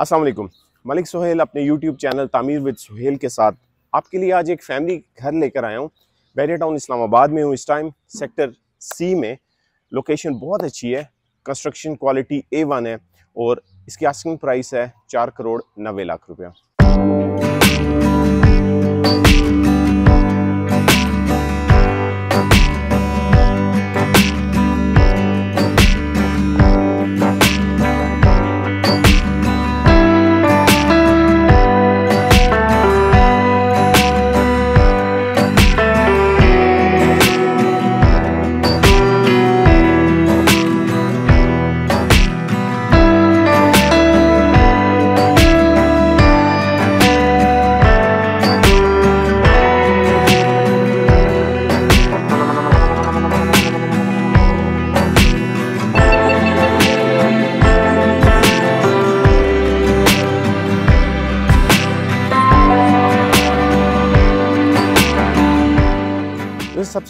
अस्सलाम मलिक सोहेल अपने YouTube channel Tameer with Suhail के साथ आपके लिए आज एक फैमिली घर लेकर आया हूँ बैरिया टाउन इस्लामाबाद में हूँ इस टाइम सेक्टर सी में लोकेशन बहुत अच्छी है कंस्ट्रक्शन क्वालिटी ए वन है और इसकी आस्किंग प्राइस है चार करोड़ नबे लाख रुपया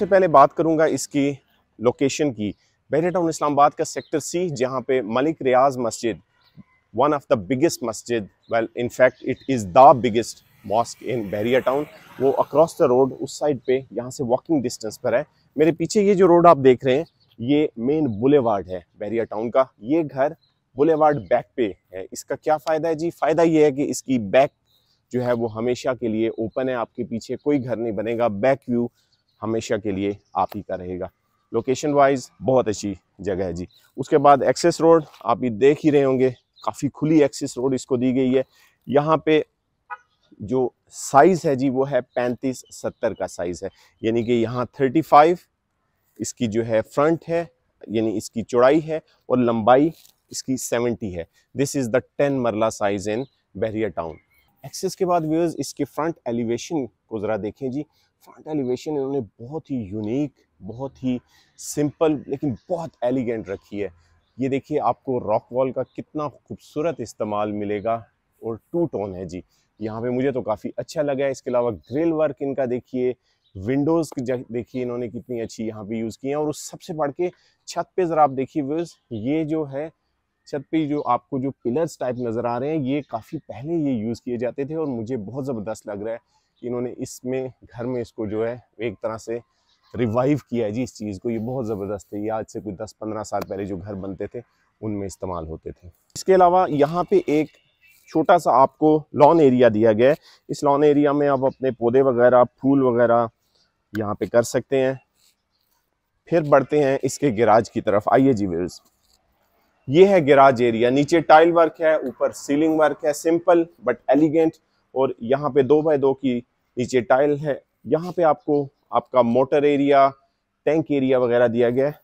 पहले बात करूंगा इसकी लोकेशन की बहरे टाउन इस्लामाबाद का सेक्टर सी जहां पे मलिक रियाज मस्जिद वन ऑफ द बिगेस्ट मस्जिद well in fact it is the biggest mosque in Bahria Town वो अक्रॉस द रोड उस साइड पे यहाँ से वॉकिंग डिस्टेंस पर है मेरे पीछे ये जो रोड आप देख रहे हैं ये मेन बुलेवार्ड है बैरिया टाउन का ये घर बुलेवार्ड बैक पे है इसका क्या फ़ायदा है जी फ़ायदा ये है कि इसकी बैक जो है वो हमेशा के लिए ओपन है आपके पीछे कोई घर नहीं बनेगा बैक व्यू हमेशा के लिए आप ही का रहेगा लोकेशन वाइज बहुत अच्छी जगह है जी उसके बाद एक्सेस रोड आप ये देख ही रहे होंगे काफ़ी खुली एक्सेस रोड इसको दी गई है यहाँ पे जो साइज़ है जी वो है पैंतीस सत्तर का साइज़ है यानी कि यहाँ थर्टी फाइव इसकी जो है फ्रंट है यानी इसकी चौड़ाई है और लंबाई इसकी सेवेंटी है this is the ten marla size in Bahria Town access के बाद व्यूज़ इसके फ्रंट एलिवेशन को ज़रा देखें जी फ्रंट एलिवेशन इन्होंने बहुत ही यूनिक बहुत ही सिंपल लेकिन बहुत एलिगेंट रखी है ये देखिए आपको रॉक वॉल का कितना खूबसूरत इस्तेमाल मिलेगा और टू टोन है जी यहाँ पे मुझे तो काफ़ी अच्छा लगा है इसके अलावा ग्रिल वर्क इनका देखिए विंडोज़ देखिए इन्होंने कितनी अच्छी यहाँ पे यूज़ की है और उस सबसे बढ़ के छत पे ज़रा आप देखिए व्यूज ये जो है छत पे जो आपको जो पिलर्स टाइप नज़र आ रहे हैं ये काफ़ी पहले ये यूज़ किए जाते थे और मुझे बहुत ज़बरदस्त लग रहा है कि इन्होंने इसमें घर में इसको जो है एक तरह से रिवाइव किया है जी इस चीज़ को ये बहुत ज़बरदस्त है ये आज से कोई 10-15 साल पहले जो घर बनते थे उनमें इस्तेमाल होते थे इसके अलावा यहाँ पे एक छोटा सा आपको लॉन एरिया दिया गया है इस लॉन एरिया में आप अपने पौधे वगैरह फूल वगैरह यहाँ पे कर सकते हैं फिर बढ़ते हैं इसके गिराज की तरफ आइए जी वेल्स ये है गिराज एरिया नीचे टाइल वर्क है ऊपर सीलिंग वर्क है सिंपल बट एलिगेंट और यहाँ पे दो बाय दो की नीचे टाइल है यहाँ पे आपको आपका मोटर एरिया टैंक एरिया वगैरह दिया गया है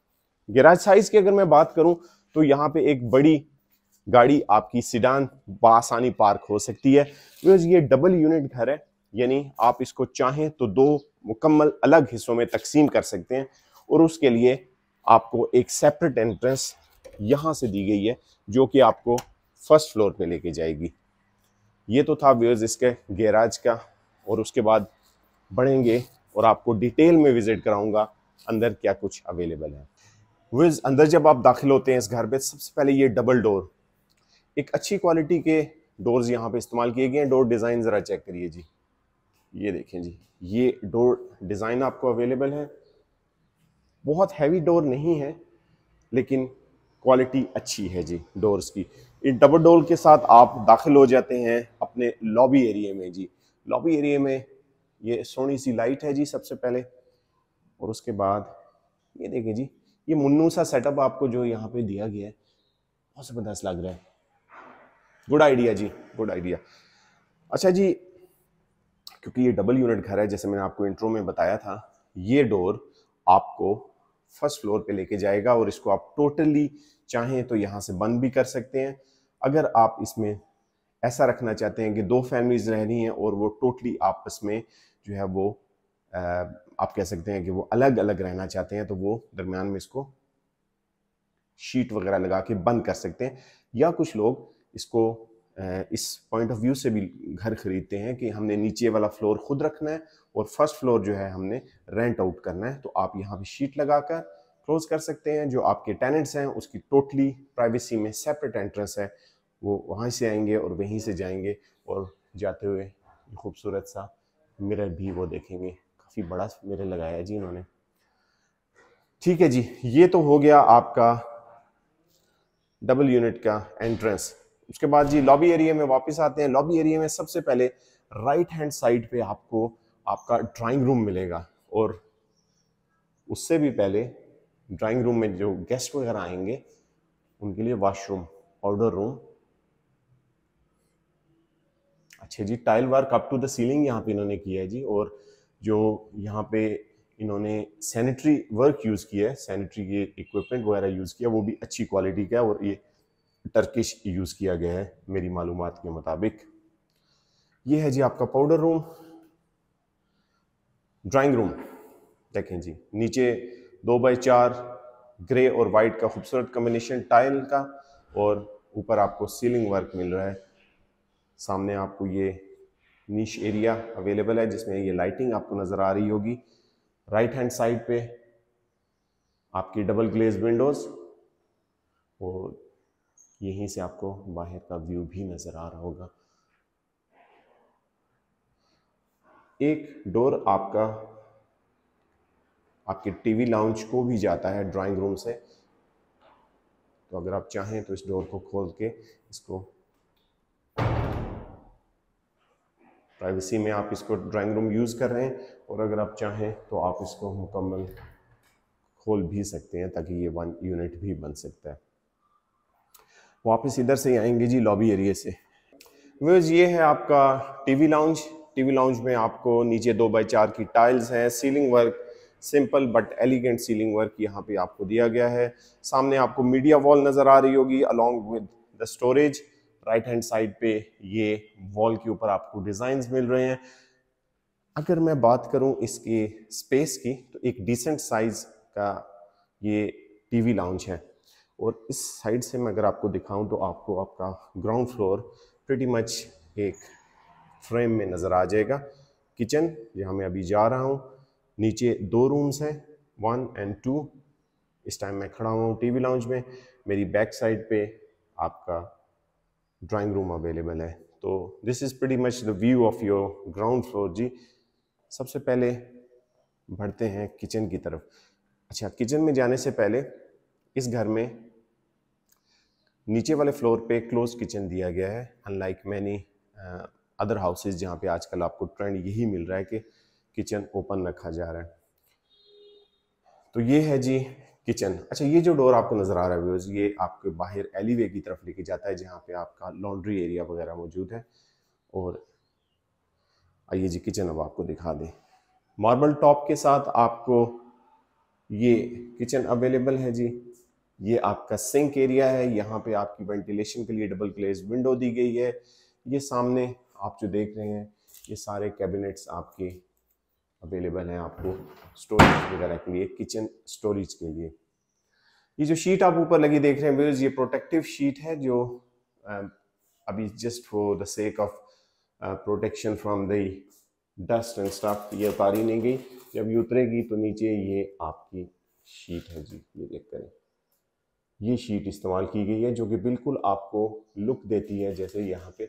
गैराज साइज की अगर मैं बात करूं तो यहाँ पे एक बड़ी गाड़ी आपकी सिडान बासानी पार्क हो सकती है बिकॉज ये डबल यूनिट घर है यानी आप इसको चाहें तो दो मुकम्मल अलग हिस्सों में तकसीम कर सकते हैं और उसके लिए आपको एक सेपरेट एंट्रेंस यहाँ से दी गई है जो कि आपको फर्स्ट फ्लोर पे लेके जाएगी ये तो था व्यूअर्स इसके गैराज का और उसके बाद बढ़ेंगे और आपको डिटेल में विजिट कराऊंगा अंदर क्या कुछ अवेलेबल है व्यूअर्स अंदर जब आप दाखिल होते हैं इस घर पे सबसे पहले ये डबल डोर एक अच्छी क्वालिटी के डोर्स यहाँ पे इस्तेमाल किए गए हैं डोर डिज़ाइन ज़रा चेक करिए जी ये देखें जी ये डोर डिज़ाइन आपको अवेलेबल है बहुत हैवी डोर नहीं है लेकिन क्वालिटी अच्छी है जी डोर्स की इन डबल डोर के साथ आप दाखिल हो जाते हैं अपने लॉबी एरिया में जी लॉबी एरिया में ये सोनी सी लाइट है जी सबसे पहले और उसके बाद ये देखिए जी ये मुन्नू सा सेटअप आपको जो यहाँ पे दिया गया है बहुत ज़बरदस्त लग रहा है गुड आइडिया जी गुड आइडिया अच्छा जी क्योंकि ये डबल यूनिट घर है जैसे मैंने आपको इंट्रो में बताया था ये डोर आपको फर्स्ट फ्लोर पे लेके जाएगा और इसको आप टोटली चाहें तो यहाँ से बंद भी कर सकते हैं अगर आप इसमें ऐसा रखना चाहते हैं कि दो फैमिलीज रह रही हैं और वो टोटली आपस में जो है वो आप कह सकते हैं कि वो अलग अलग रहना चाहते हैं तो वो दरमियान में इसको शीट वगैरह लगा के बंद कर सकते हैं या कुछ लोग इसको इस पॉइंट ऑफ व्यू से भी घर खरीदते हैं कि हमने नीचे वाला फ्लोर खुद रखना है और फर्स्ट फ्लोर जो है हमने रेंट आउट करना है तो आप यहाँ पे शीट लगाकर क्लोज कर सकते हैं जो आपके टेनेंट्स हैं उसकी टोटली प्राइवेसी में सेपरेट एंट्रेंस है वो वहाँ से आएंगे और वहीं से जाएंगे और जाते हुए खूबसूरत सा मिरर भी वो देखेंगे काफ़ी बड़ा मिरर लगाया जी इन्होंने ठीक है जी ये तो हो गया आपका डबल यूनिट का एंट्रेंस उसके बाद जी लॉबी एरिया में वापस आते हैं लॉबी एरिया में सबसे पहले राइट हैंड साइड पे आपको आपका ड्राइंग रूम मिलेगा और उससे भी पहले ड्राइंग रूम में जो गेस्ट वगैरह आएंगे उनके लिए वॉशरूम ऑर्डर रूम अच्छा जी tile work up to the ceiling यहाँ पे इन्होंने किया है जी और जो यहाँ पे इन्होंने सैनिटरी वर्क यूज़ किया है सैनिटरी ये इक्विपमेंट वगैरह यूज़ किया वो भी अच्छी क्वालिटी का है और ये टर्किश यूज़ किया गया है मेरी मालूम के मुताबिक ये है जी आपका पाउडर रूम ड्राइंग रूम देखें जी नीचे दो बाई चार ग्रे और वाइट का खूबसूरत कम्बिनेशन टाइल का और ऊपर आपको सीलिंग वर्क मिल रहा है सामने आपको ये नीच एरिया अवेलेबल है जिसमें ये लाइटिंग आपको नज़र आ रही होगी राइट हैंड साइड पे आपकी डबल ग्लेज विंडोज़ और यहीं से आपको बाहर का व्यू भी नज़र आ रहा होगा एक डोर आपका आपके टीवी लाउंज को भी जाता है ड्राइंग रूम से तो अगर आप चाहें तो इस डोर को खोल के इसको प्राइवेसी में आप इसको ड्राइंग रूम यूज़ कर रहे हैं और अगर आप चाहें तो आप इसको मुकम्मल खोल भी सकते हैं ताकि ये वन यूनिट भी बन सकता है वापस इधर से आएंगे जी लॉबी एरिया से व्यूज ये है आपका टीवी लाउंज टीवी लाउंज में आपको नीचे दो बाई चार की टाइल्स हैं ceiling work simple but elegant ceiling work यहाँ पे आपको दिया गया है सामने आपको मीडिया वॉल नज़र आ रही होगी along with the storage right hand side पे ये वॉल के ऊपर आपको डिजाइन मिल रहे हैं अगर मैं बात करूं इसके स्पेस की तो एक डिसेंट साइज का ये टीवी लाउंज है और इस साइड से मैं अगर आपको दिखाऊं तो आपको आपका ग्राउंड फ्लोर प्रिटी मच एक फ्रेम में नज़र आ जाएगा किचन जहां मैं अभी जा रहा हूँ नीचे दो रूम्स हैं वन एंड टू इस टाइम मैं खड़ा हुआ हूँ टीवी लाउंज में मेरी बैक साइड पे आपका ड्राइंग रूम अवेलेबल है तो this is pretty much the view of your ground floor जी सबसे पहले बढ़ते हैं किचन की तरफ अच्छा किचन में जाने से पहले इस घर में नीचे वाले फ्लोर पे क्लोज किचन दिया गया है अनलाइक मैनी अदर हाउसेज जहाँ पे आजकल आपको ट्रेंड यही मिल रहा है कि किचन ओपन रखा जा रहा है तो ये है जी किचन अच्छा ये जो डोर आपको नज़र आ रहा है ये आपके बाहर एलीवे की तरफ लेके जाता है जहाँ पे आपका लॉन्ड्री एरिया वगैरह मौजूद है और आइए जी किचन अब आपको दिखा दें मार्बल टॉप के साथ आपको ये किचन अवेलेबल है जी ये आपका सिंक एरिया है यहाँ पे आपकी वेंटिलेशन के लिए डबल ग्लेज विंडो दी गई है ये सामने आप जो देख रहे हैं ये सारे कैबिनेट्स आपके अवेलेबल हैं आपको स्टोरेज वगैरह के लिए किचन स्टोरेज के लिए ये जो शीट आप ऊपर लगी देख रहे हैं व्यूज ये प्रोटेक्टिव शीट है जो um, अभी just for the sake of protection from the dust and stuff ये उतारी नहीं गई जब ये उतरेगी तो नीचे ये आपकी शीट है जी ये देख करें ये शीट इस्तेमाल की गई है जो कि बिल्कुल आपको लुक देती है जैसे यहाँ पे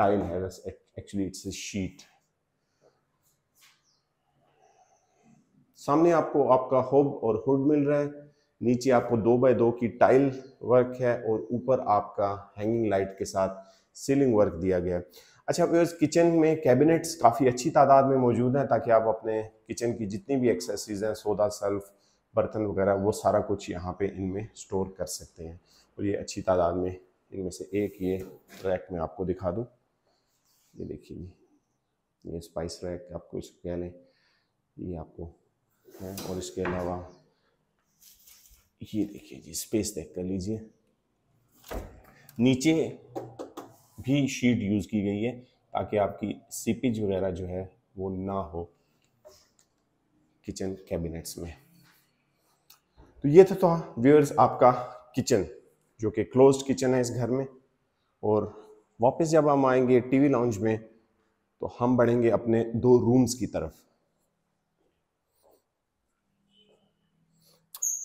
टाइल है एक्चुअली इट्स शीट सामने आपको आपका होब और हुड मिल रहा है नीचे आपको दो बाय दो की टाइल वर्क है और ऊपर आपका हैंगिंग लाइट के साथ सीलिंग वर्क दिया गया है अच्छा व्यवर्स किचन में कैबिनेट्स काफ़ी अच्छी तादाद में मौजूद हैं ताकि आप अपने किचन की जितनी भी एक्सेसरीज हैं सोदा सेल्फ बर्तन वगैरह वो सारा कुछ यहाँ पे इनमें स्टोर कर सकते हैं और ये अच्छी तादाद में इनमें से एक ये रैक में आपको दिखा दूँ ये देखिए ये स्पाइस रैक आपको इसको कह लें ये आपको है और इसके अलावा ये देखिए जी स्पेस देख कर लीजिए नीचे भी शीट यूज़ की गई है ताकि आपकी सीपीज वगैरह जो है वो ना हो किचन कैबिनेट्स में तो ये था तो व्यूअर्स आपका किचन जो कि क्लोज किचन है इस घर में और वापस जब हम आएंगे टीवी लाउंज में तो हम बढ़ेंगे अपने दो रूम्स की तरफ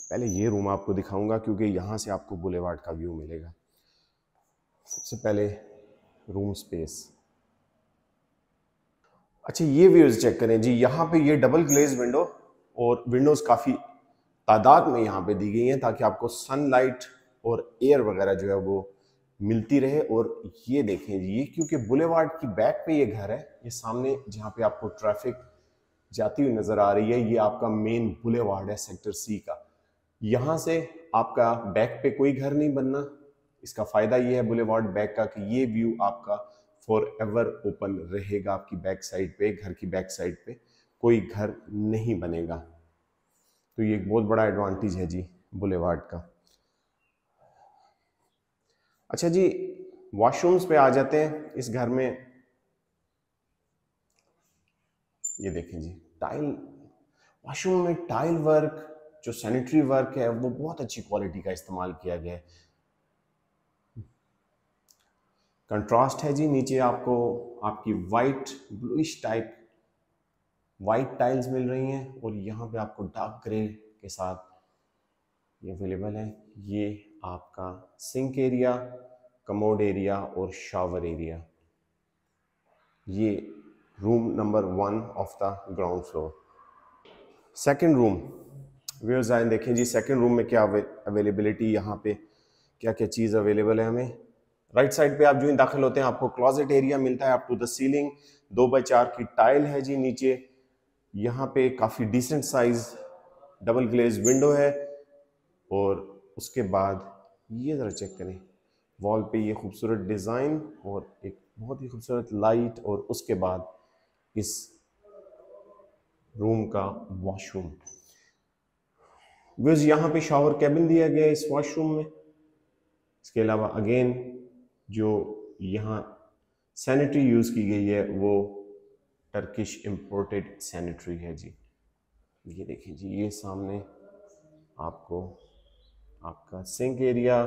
पहले ये रूम आपको दिखाऊंगा क्योंकि यहाँ से आपको बुलेवार्ड का व्यू मिलेगा सबसे पहले रूम स्पेस अच्छा ये व्यूज चेक करें जी यहाँ पे ये डबल ग्लेज विंडो और विंडोज काफ़ी तादाद में यहाँ पे दी गई हैं ताकि आपको सनलाइट और एयर वगैरह जो है वो मिलती रहे और ये देखें ये क्योंकि बुलेवार्ड की बैक पे ये घर है ये सामने जहाँ पे आपको ट्रैफिक जाती हुई नज़र आ रही है ये आपका मेन बुलेवार्ड है सेक्टर सी का यहां से आपका बैक पे कोई घर नहीं बनना इसका फायदा यह है बुलेवार्ड बैक का कि ये व्यू आपका फॉर एवर ओपन रहेगा आपकी बैक साइड पे घर की बैक साइड पे कोई घर नहीं बनेगा तो ये एक बहुत बड़ा एडवांटेज है जी बुलेवार्ड का अच्छा जी वॉशरूम्स पे आ जाते हैं इस घर में ये देखें जी टाइल वॉशरूम में टाइल वर्क जो सैनिटरी वर्क है वो बहुत अच्छी क्वालिटी का इस्तेमाल किया गया है कंट्रास्ट है जी नीचे आपको आपकी white bluish type white tiles मिल रही हैं और यहाँ पे आपको डार्क ग्रे के साथ ये अवेलेबल है ये आपका सिंक एरिया कमोड एरिया और शावर एरिया ये room number one of the ground floor second room आए देखें जी सेकेंड रूम में क्या अवेलेबिलिटी यहाँ पे क्या क्या चीज़ अवेलेबल है हमें राइट right साइड पे आप जो दाखिल होते हैं आपको क्लॉजेट एरिया मिलता है अप टू द सीलिंग दो बाई चार की टाइल है जी नीचे यहाँ पे काफ़ी decent size double glaze window है और उसके बाद ये ज़रा चेक करें वॉल पे ये खूबसूरत डिज़ाइन और एक बहुत ही खूबसूरत लाइट और उसके बाद इस रूम का वॉशरूम विज यहाँ पे शावर कैबिन दिया गया है इस वॉशरूम में इसके अलावा अगेन जो यहाँ सैनिटरी यूज़ की गई है वो टर्किश इम्पोर्टेड सैनिटरी है जी ये देखिए जी ये सामने आपको आपका सिंक एरिया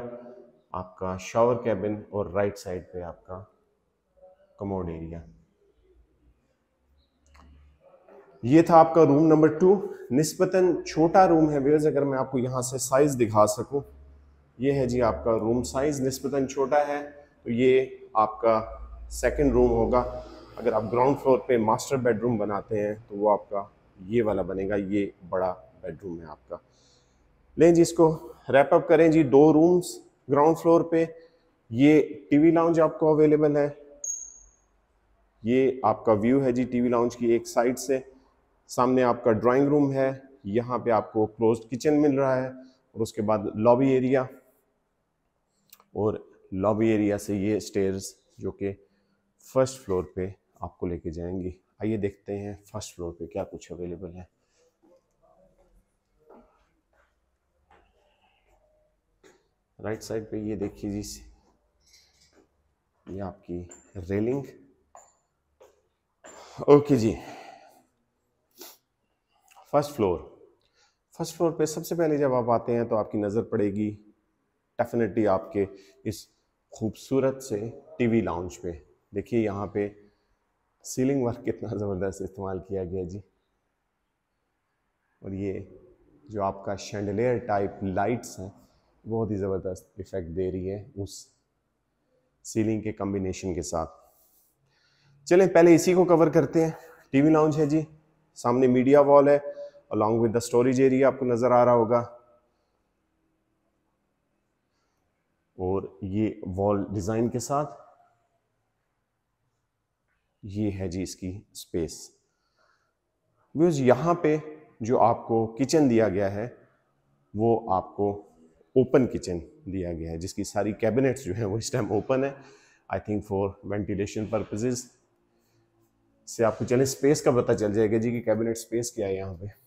आपका शावर कैबिन और राइट साइड पे आपका कमोड एरिया ये था आपका रूम नंबर टू नस्बता छोटा रूम है व्यर्स अगर मैं आपको यहाँ से साइज़ दिखा सकूँ ये है जी आपका रूम साइज़ नस्बता छोटा है तो ये आपका सेकेंड रूम होगा अगर आप ग्राउंड फ्लोर पे मास्टर बेडरूम बनाते हैं तो वो आपका ये वाला बनेगा ये बड़ा बेडरूम है आपका लें जी इसको रैप अप करें जी दो रूम्स ग्राउंड फ्लोर पे ये टीवी लाउंज आपको अवेलेबल है ये आपका व्यू है जी टीवी लाउंज की एक साइड से सामने आपका ड्राइंग रूम है यहाँ पे आपको क्लोज किचन मिल रहा है और उसके बाद लॉबी एरिया और लॉबी एरिया से ये स्टेयर्स जो कि फर्स्ट फ्लोर पे आपको लेके जाएंगी आइए देखते हैं फर्स्ट फ्लोर पे क्या कुछ अवेलेबल है राइट साइड पे ये देखिए जी ये आपकी रेलिंग ओके जी फर्स्ट फ्लोर फर्स्ट फ्लोर पे सबसे पहले जब आप आते हैं तो आपकी नज़र पड़ेगी डेफिनेटली आपके इस खूबसूरत से टीवी लाउंज पे देखिए यहाँ पे सीलिंग वर्क कितना ज़बरदस्त इस्तेमाल किया गया जी और ये जो आपका शेंडलेयर टाइप लाइट्स हैं बहुत ही ज़बरदस्त इफ़ेक्ट दे रही है उस सीलिंग के कम्बिनेशन के साथ चलें पहले इसी को कवर करते हैं टीवी लाउंज है जी सामने मीडिया वॉल है along with the storage area आपको नज़र आ रहा होगा और ये वॉल डिज़ाइन के साथ ये है जी इसकी स्पेस व्यूज यहाँ पे जो आपको किचन दिया गया है वो आपको ओपन किचन दिया गया है जिसकी सारी कैबिनेट्स जो है वो इस टाइम ओपन है I think for ventilation purposes से आपको चले स्पेस का पता चल जाएगा जी कि कैबिनेट स्पेस क्या है यहाँ पे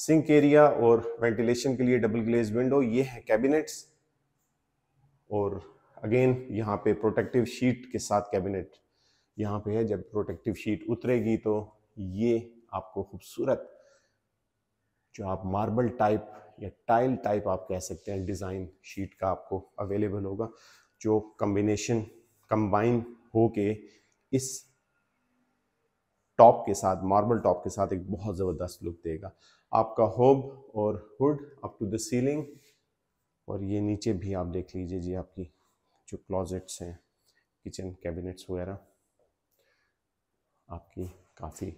सिंक एरिया और वेंटिलेशन के लिए डबल ग्लेज विंडो ये है कैबिनेट्स और अगेन यहाँ पे प्रोटेक्टिव शीट के साथ कैबिनेट यहाँ पे है जब प्रोटेक्टिव शीट उतरेगी तो ये आपको खूबसूरत जो आप मार्बल टाइप या टाइल टाइप आप कह सकते हैं डिज़ाइन शीट का आपको अवेलेबल होगा जो कम्बिनेशन कंबाइन होके इस टॉप के साथ मार्बल टॉप के साथ एक बहुत ज़बरदस्त लुक देगा आपका होब और hood up to the ceiling और ये नीचे भी आप देख लीजिए जी आपकी जो क्लॉजेट्स हैं किचन कैबिनेट्स वगैरह आपकी काफ़ी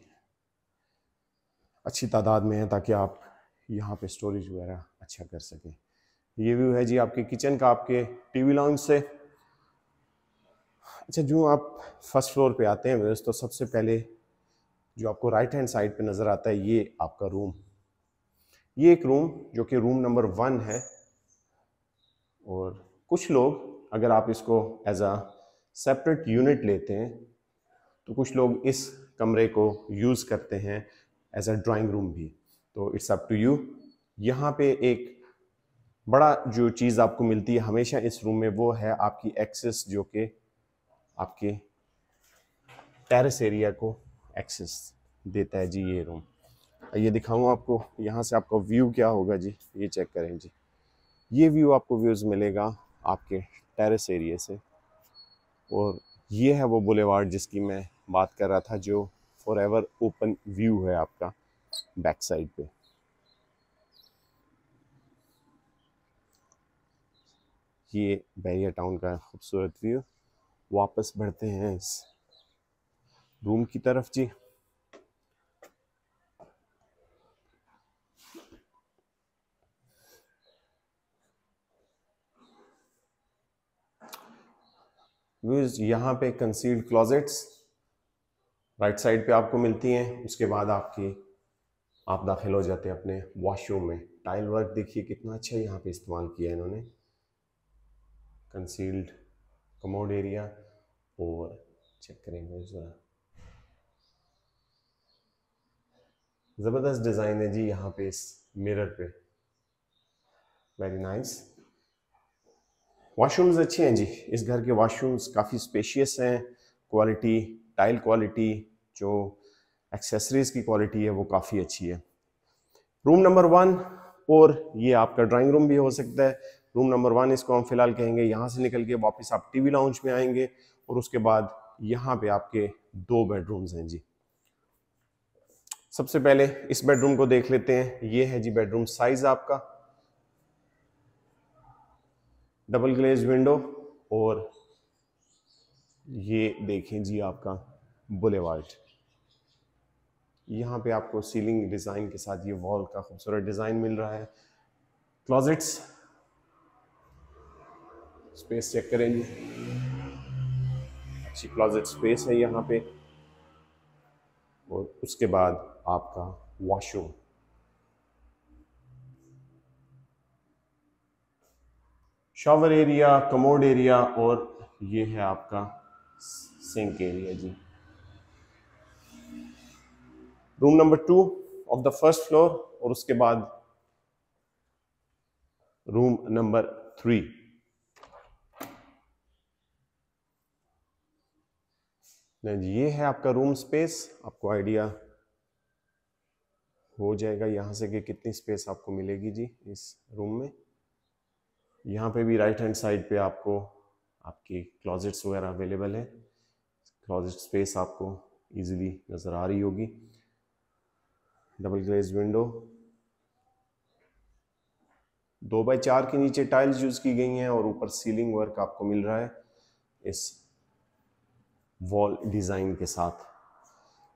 अच्छी तादाद में है ताकि आप यहाँ पे स्टोरेज वगैरह अच्छा कर सकें ये व्यू है जी आपके किचन का आपके टीवी लाउंज से अच्छा जो आप फर्स्ट फ्लोर पे आते हैं तो सबसे पहले जो आपको राइट हैंड साइड पे नज़र आता है ये आपका रूम ये एक रूम जो कि रूम नंबर वन है और कुछ लोग अगर आप इसको एज अ सेपरेट यूनिट लेते हैं तो कुछ लोग इस कमरे को यूज़ करते हैं एज अ ड्राइंग रूम भी तो इट्स अप टू यू यहाँ पे एक बड़ा जो चीज़ आपको मिलती है हमेशा इस रूम में वो है आपकी एक्सेस जो कि आपके टेरेस एरिया को एक्सेस देता है जी ये रूम ये दिखाऊँ आपको यहाँ से आपका व्यू क्या होगा जी ये चेक करें जी ये व्यू आपको व्यूज़ मिलेगा आपके टेरेस एरिए से और ये है वो बुलेवार्ड जिसकी मैं बात कर रहा था जो फॉर एवर ओपन व्यू है आपका बैक साइड पे ये बैरिया टाउन का खूबसूरत व्यू वापस बढ़ते हैं इस रूम की तरफ जी व्यूज यहाँ पे कंसील्ड क्लॉजेट्स राइट साइड पे आपको मिलती हैं उसके बाद आपकी आप दाखिल हो जाते हैं अपने वॉशरूम में टाइल वर्क देखिए कितना अच्छा यहाँ पे इस्तेमाल किया है इन्होंने कंसील्ड कमोड एरिया और चेक करेंगे ज़रा ज़बरदस्त डिज़ाइन है जी यहाँ पे इस मिरर पे वेरी नाइस nice. वाशरूम्स अच्छे हैं जी इस घर के वाशरूम्स काफ़ी स्पेशियस हैं क्वालिटी टाइल क्वालिटी जो एक्सेसरीज की क्वालिटी है वो काफ़ी अच्छी है रूम नंबर वन और ये आपका ड्राइंग रूम भी हो सकता है रूम नंबर वन इसको हम फिलहाल कहेंगे यहाँ से निकल के वापस आप टीवी लाउंज में आएंगे और उसके बाद यहाँ पे आपके दो बेडरूम्स हैं जी सबसे पहले इस बेडरूम को देख लेते हैं ये है जी बेडरूम साइज आपका डबल ग्लेज विंडो और ये देखें जी आपका बुलेवार्ड यहाँ पे आपको सीलिंग डिज़ाइन के साथ ये वॉल का खूबसूरत डिज़ाइन मिल रहा है क्लॉजेट्स स्पेस चेक करें जी अच्छी क्लॉजेट स्पेस है यहाँ पे और उसके बाद आपका washroom shower area commode area और ये है आपका सिंक एरिया जी room number two of the first floor और उसके बाद रूम नंबर थ्री ये है आपका रूम स्पेस आपको आइडिया हो जाएगा यहां से कि कितनी स्पेस आपको मिलेगी जी इस रूम में यहाँ पे भी राइट हैंड साइड पे आपको आपके क्लॉजेट्स वगैरह अवेलेबल है क्लॉजेट स्पेस आपको इजीली नज़र आ रही होगी डबल ग्लेज विंडो दो बाय चार के नीचे टाइल्स यूज़ की गई हैं और ऊपर सीलिंग वर्क आपको मिल रहा है इस वॉल डिज़ाइन के साथ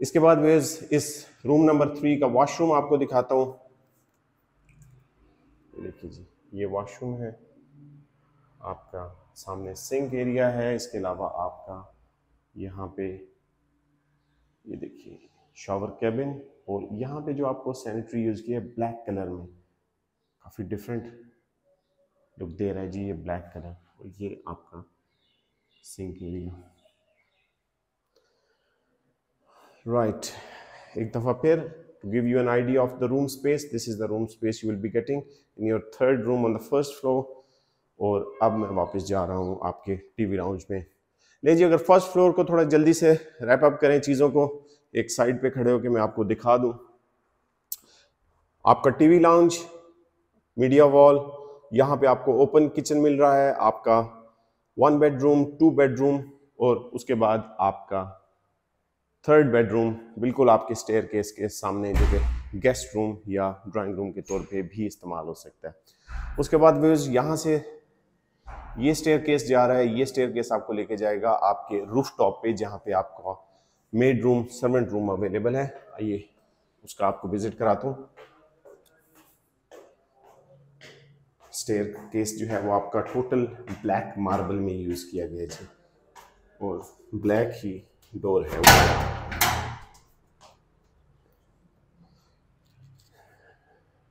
इसके बाद मैं इस रूम नंबर थ्री का वॉशरूम आपको दिखाता हूँ देखिए जी ये वॉशरूम है आपका सामने सिंक एरिया है इसके अलावा आपका यहाँ पे ये देखिए शॉवर कैबिन और यहाँ पे जो आपको सैनिटरी यूज किया है ब्लैक कलर में काफी डिफरेंट लुक दे रहा है जी ये ब्लैक कलर और ये आपका सिंक एरिया राइट एक दफा फिर to give you an idea of the room space this is the room space you will be getting in your third room on the first floor और अब मैं वापस जा रहा हूँ आपके टी वी लाउंज में ले जी अगर फर्स्ट फ्लोर को थोड़ा जल्दी से रैप अप करें चीज़ों को एक साइड पे खड़े होकर मैं आपको दिखा दूँ आपका T V lounge media wall यहाँ पे आपको ओपन किचन मिल रहा है आपका वन बेडरूम टू बेडरूम और उसके बाद आपका थर्ड बेडरूम बिल्कुल आपके स्टेयर केस के सामने जो कि गेस्ट रूम या ड्राइंग रूम के तौर पे भी इस्तेमाल हो सकता है उसके बाद व्यूज़ यहाँ से ये स्टेयर केस जा रहा है ये स्टेयर केस आपको लेके जाएगा आपके रूफ टॉप पे जहाँ पे आपका maid room servant room available है आइए उसका आपको विजिट कराता हूँ स्टेयर केस जो है वो आपका टोटल ब्लैक मार्बल में यूज़ किया गया है और ब्लैक ही डोर है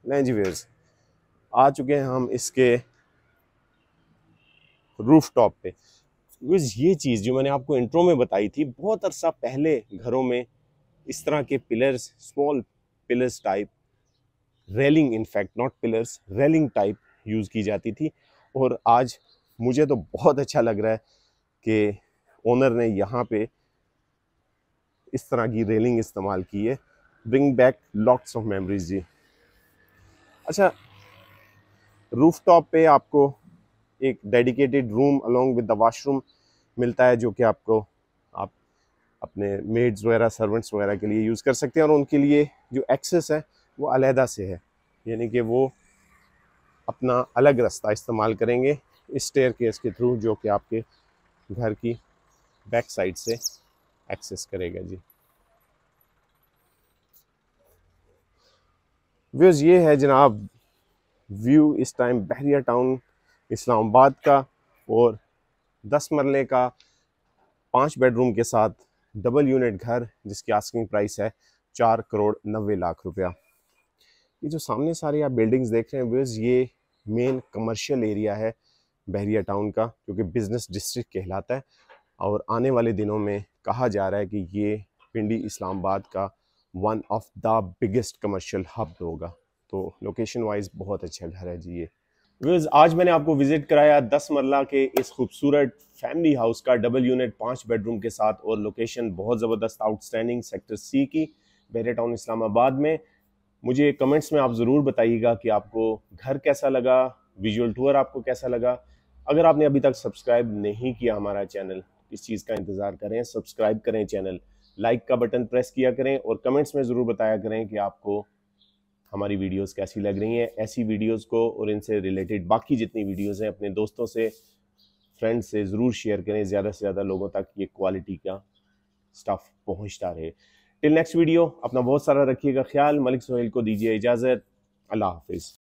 वो जी वेयर्स आ चुके हैं हम इसके रूफ टॉप पे बिकॉज ये चीज़ जो मैंने आपको इंट्रो में बताई थी बहुत अरसा पहले घरों में इस तरह के pillars small pillars type railing in fact not pillars railing type use की जाती थी और आज मुझे तो बहुत अच्छा लग रहा है कि ओनर ने यहाँ पे इस तरह की रेलिंग इस्तेमाल की है bring back lots of memories जी अच्छा रूफ टॉप पे आपको एक dedicated room along with the washroom मिलता है जो कि आपको आप अपने मेड्स वगैरह सर्वेंट्स वगैरह के लिए यूज़ कर सकते हैं और उनके लिए जो एक्सेस है वो अलहदा से है यानी कि वो अपना अलग रास्ता इस्तेमाल करेंगे इस स्टेयर केस के थ्रू जो कि आपके घर की बैक साइड से एक्सेस करेगा जी व्यूज़ ये है जनाब व्यू इस टाइम बहरिया टाउन इस्लामाबाद का और दस मरले का पाँच बेडरूम के साथ डबल यूनिट घर जिसकी आस्किंग प्राइस है चार करोड़ नबे लाख रुपया ये जो सामने सारी आप बिल्डिंग्स देख रहे हैं वेज ये मेन कमर्शियल एरिया है बहरिया टाउन का जो कि बिज़नेस डिस्ट्रिक्ट कहलाता है और आने वाले दिनों में कहा जा रहा है कि ये पिंडी इस्लामाबाद का one of the biggest commercial hub होगा तो लोकेशन वाइज बहुत अच्छा घर है जी ये आज मैंने आपको विजिट कराया दस मरला के इस खूबसूरत फैमिली हाउस का डबल यूनिट पाँच बेडरूम के साथ और लोकेशन बहुत ज़बरदस्त आउटस्टैंडिंग सेक्टर सी की बहरे टाउन इस्लामाबाद में मुझे कमेंट्स में आप ज़रूर बताइएगा कि आपको घर कैसा लगा विजुअल टूर आपको कैसा लगा अगर आपने अभी तक सब्सक्राइब नहीं किया हमारा चैनल इस चीज़ का इंतज़ार करें सब्सक्राइब करें चैनल लाइक का बटन प्रेस किया करें और कमेंट्स में ज़रूर बताया करें कि आपको हमारी वीडियोस कैसी लग रही हैं ऐसी वीडियोस को और इनसे रिलेटेड बाकी जितनी वीडियोस हैं अपने दोस्तों से फ्रेंड्स से ज़रूर शेयर करें ज़्यादा से ज़्यादा लोगों तक ये क्वालिटी का स्टफ़ पहुँचता रहे टिल नेक्स्ट वीडियो अपना बहुत सारा रखिएगा ख्याल मलिक सोहेल को दीजिए इजाज़त अल्लाह हाफिज़